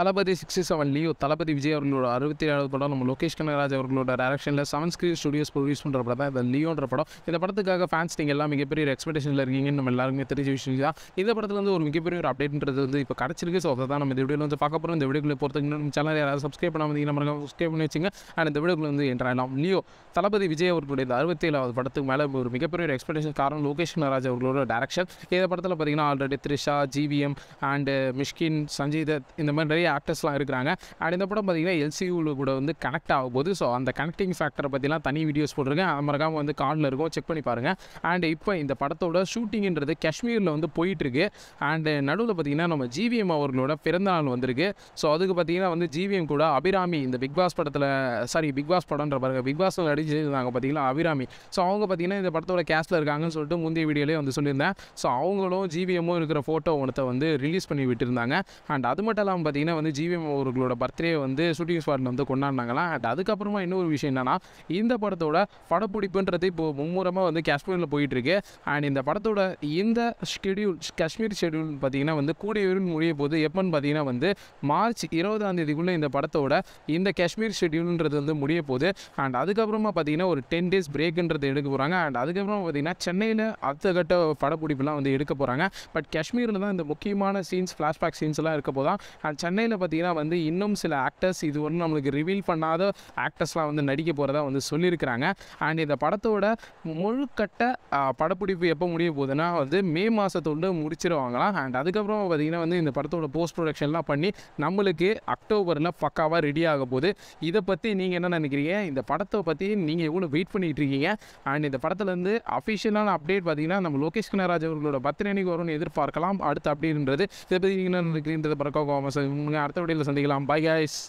தளபதி sixty seven Leo Thalapathy Vijay அவர்களோட அறுபத்தி ஏழாவது படம் நம்ம லோகேஷ் கனகராஜ் அவர்களோட டேரக்ஷனில் செவன் ஸ்கிரீன் ஸ்டுடியோஸ் ப்ரொடியூஸ் பண்ணுற படம் தான் இந்த லியோன்ற படம் இந்த படத்துக்காக ஃபேன்ஸ் நீங்கள் எல்லாம் மிகப்பெரிய எக்ஸ்பெக்டேஷனில் இருக்கீங்கன்னு நம்ம எல்லாருமே தெரிஞ்ச விஷயம் தான் இந்த படத்தில் வந்து ஒரு மிகப்பெரிய ஒரு அப்டேட்ன்றது வந்து இப்போ கிடச்சிருக்கு ஸோ அதை தான் நம்ம இந்த வீடியோவில் வந்து பார்க்க போகிறோம் இந்த வீடியோக்குள்ளே பொறுத்துக்கு நம்ம சேனல் யாராவது சப்ஸ்கிரைப் பண்ணாமல் நம்ம சப்ஸ்கிரைப் பண்ணி வச்சுங்க அண்ட் இந்த வீடியோக்குள்ள வந்து என்ட்ராயலாம் லியோ தளபதி விஜய் அவர்களுடைய அறுபத்தி ஏழாவது படத்துக்கு மேலே ஒரு மிகப்பெரிய ஒரு எக்ஸ்பெக்டேஷன் காரணம் லோகேஷ் கனகராஜ் அவர்களோட டேரக்ஷன் இந்த படத்தில் பார்த்தீங்கன்னா already Trisha GVM and Mysskin Sanjay Dutt இந்த மாதிரி நிறைய ஆக்டர்ஸ்லாம் இருக்கிறாங்க அண்ட் இந்த படம் பார்த்திங்கன்னா எல்சியூவில் கூட வந்து கனெக்ட் ஆகும் போது ஸோ அந்த கனெக்டிங் ஃபேக்டரை பற்றிலாம் தனி வீடியோஸ் போட்டிருக்கேன் அது மறக்காமல் வந்து கார்டில் இருக்கும் செக் பண்ணி பாருங்கள் அண்ட் இப்போ இந்த படத்தோட ஷூட்டிங்கிறது காஷ்மீரில் வந்து போயிட்டுருக்கு அண்டு நடுவில் பார்த்திங்கன்னா நம்ம ஜிவிஎம் அவர்களோட பிறந்தநாள் வந்திருக்கு ஸோ அதுக்கு பார்த்திங்கன்னா வந்து ஜிவிஎம் கூட அபிராமி இந்த பிக் பாஸ் படத்தில் சாரி பிக் பாஸ் படம்ன்ற பாருங்கள் பிக் பாஸில் நடிச்சிருந்தாங்க பார்த்திங்கன்னா அபிராமி ஸோ அவங்க பார்த்திங்கன்னா இந்த படத்தோட கேஸ்ட்டில் இருக்காங்கன்னு சொல்லிட்டு முந்தைய வீடியோலேயே வந்து சொல்லியிருந்தேன் ஸோ அவங்களும் ஜிவிஎம்மும் இருக்கிற ஃபோட்டோ ஒன்றத்தை வந்து ரிலீஸ் பண்ணி விட்டுருந்தாங்க அண்ட் அது மட்டும் இல்லாமல் வந்து ஜிவிஎம் அவர்களோட பர்த்டே வந்து ஷூட்டிங் ஸ்பாட்டில் வந்து கொண்டாடினாங்களாம் அண்ட் அதுக்கப்புறமா இன்னொரு விஷயம் என்னென்னா இந்த படத்தோட படப்பிடிப்புன்றது இப்போது மும்முரமாக வந்து காஷ்மீரில் போயிட்டுருக்கு அண்ட் இந்த படத்தோட இந்த ஷெடியூல் காஷ்மீர் ஷெடியூல் பார்த்திங்கன்னா வந்து கூடிய விரும்பி முடிய போது எப்போன்னு பார்த்தீங்கன்னா வந்து மார்ச் இருபதாம் தேதிக்குள்ளே இந்த படத்தோட இந்த காஷ்மீர் ஷெடியூல்ன்றது வந்து முடிய போகுது அண்ட் அதுக்கப்புறமா பார்த்தீங்கன்னா ஒரு டென் டேஸ் பிரேக்குன்றது எடுக்க போகிறாங்க அண்ட் அதுக்கப்புறமா பார்த்தீங்கன்னா சென்னையில் அடுத்த கட்ட படப்பிடிப்புலாம் வந்து எடுக்க போகிறாங்க பட் காஷ்மீரில் தான் இந்த முக்கியமான சீன்ஸ் ஃப்ளாஷ்பேக் சீன்ஸ்லாம் இருக்க போதான் அண்ட் சென்னை சென்னையில் பார்த்தீங்கன்னா வந்து இன்னும் சில ஆக்டர்ஸ் இது ஒன்று நம்மளுக்கு ரிவீல் பண்ணாத ஆக்டர்ஸ்லாம் வந்து நடிக்க போகிறதா வந்து சொல்லியிருக்கிறாங்க அண்ட் இந்த படத்தோட முழுக்கட்ட படப்பிடிப்பு எப்போ முடிய போகுதுன்னா வந்து மே மாதத்தோடு முடிச்சிருவாங்களாம் அண்ட் அதுக்கப்புறம் பார்த்திங்கன்னா வந்து இந்த படத்தோட போஸ்ட் ப்ரொடக்ஷன்லாம் பண்ணி நம்மளுக்கு அக்டோபரில் பக்காவாக ரெடி ஆக போகுது இதை பற்றி நீங்கள் என்ன நினைக்கிறீங்க இந்த படத்தை பற்றி நீங்கள் எவ்வளோ வெயிட் பண்ணிகிட்டு இருக்கீங்க அண்ட் இந்த படத்துலேருந்து அஃபிஷியலான அப்டேட் பார்த்தீங்கன்னா நம்ம லோகேஷ் குணராஜ் அவர்களோட பத்திரணிக்கு வரும்னு எதிர்பார்க்கலாம் அடுத்த அப்படின்றது இதை பற்றி நீங்கள் என்ன நினைக்கிறீன்றது பரக்கோ கோமஸ் பண்ணுங்கள் அடுத்த வீடியோவில் சந்திக்கலாம் பாய் காய்ஸ்